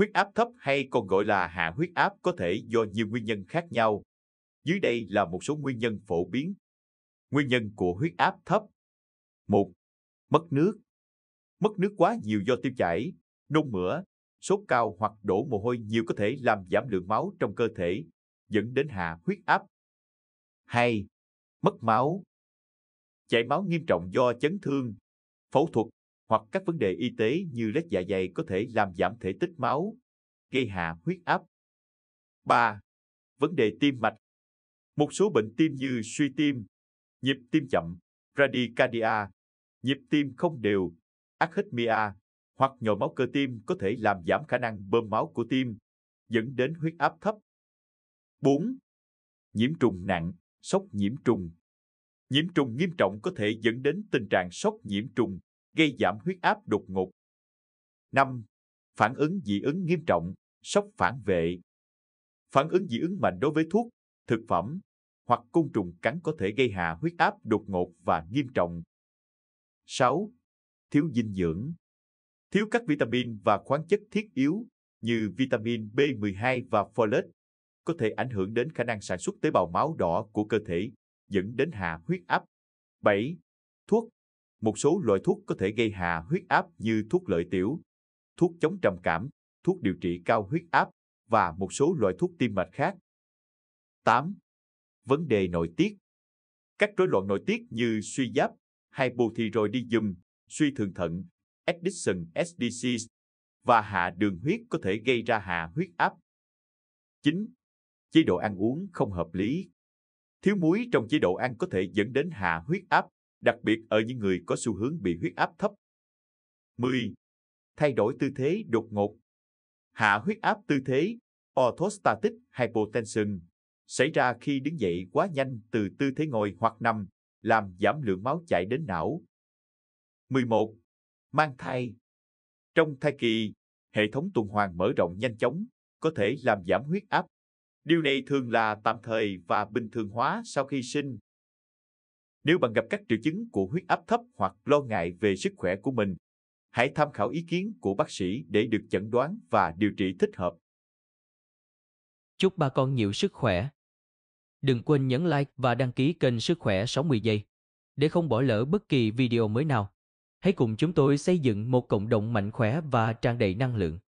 Huyết áp thấp hay còn gọi là hạ huyết áp có thể do nhiều nguyên nhân khác nhau. Dưới đây là một số nguyên nhân phổ biến. Nguyên nhân của huyết áp thấp. 1. Mất nước. Mất nước quá nhiều do tiêu chảy, nôn mửa, sốt cao hoặc đổ mồ hôi nhiều có thể làm giảm lượng máu trong cơ thể, dẫn đến hạ huyết áp. 2. Mất máu. Chảy máu nghiêm trọng do chấn thương, phẫu thuật hoặc các vấn đề y tế như lét dạ dày có thể làm giảm thể tích máu, gây hạ huyết áp. 3. Vấn đề tim mạch Một số bệnh tim như suy tim, nhịp tim chậm, bradycardia, nhịp tim không đều, arrhythmia hoặc nhồi máu cơ tim có thể làm giảm khả năng bơm máu của tim, dẫn đến huyết áp thấp. 4. Nhiễm trùng nặng, sốc nhiễm trùng. Nhiễm trùng nghiêm trọng có thể dẫn đến tình trạng sốc nhiễm trùng gây giảm huyết áp đột ngột. 5. Phản ứng dị ứng nghiêm trọng, sốc phản vệ. Phản ứng dị ứng mạnh đối với thuốc, thực phẩm hoặc côn trùng cắn có thể gây hạ huyết áp đột ngột và nghiêm trọng. 6. Thiếu dinh dưỡng. Thiếu các vitamin và khoáng chất thiết yếu như vitamin B12 và folate có thể ảnh hưởng đến khả năng sản xuất tế bào máu đỏ của cơ thể, dẫn đến hạ huyết áp. 7. Thuốc một số loại thuốc có thể gây hạ huyết áp như thuốc lợi tiểu, thuốc chống trầm cảm, thuốc điều trị cao huyết áp và một số loại thuốc tim mạch khác. 8. Vấn đề nội tiết Các rối loạn nội tiết như suy giáp, hypothyroidism, suy thượng thận, Addison SDC và hạ đường huyết có thể gây ra hạ huyết áp. 9. Chế độ ăn uống không hợp lý Thiếu muối trong chế độ ăn có thể dẫn đến hạ huyết áp đặc biệt ở những người có xu hướng bị huyết áp thấp. 10. Thay đổi tư thế đột ngột. Hạ huyết áp tư thế orthostatic hypotension xảy ra khi đứng dậy quá nhanh từ tư thế ngồi hoặc nằm, làm giảm lượng máu chảy đến não. 11. Mang thai. Trong thai kỳ, hệ thống tuần hoàn mở rộng nhanh chóng, có thể làm giảm huyết áp. Điều này thường là tạm thời và bình thường hóa sau khi sinh, nếu bạn gặp các triệu chứng của huyết áp thấp hoặc lo ngại về sức khỏe của mình, hãy tham khảo ý kiến của bác sĩ để được chẩn đoán và điều trị thích hợp. Chúc ba con nhiều sức khỏe. Đừng quên nhấn like và đăng ký kênh Sức khỏe 60 giây để không bỏ lỡ bất kỳ video mới nào. Hãy cùng chúng tôi xây dựng một cộng đồng mạnh khỏe và tràn đầy năng lượng.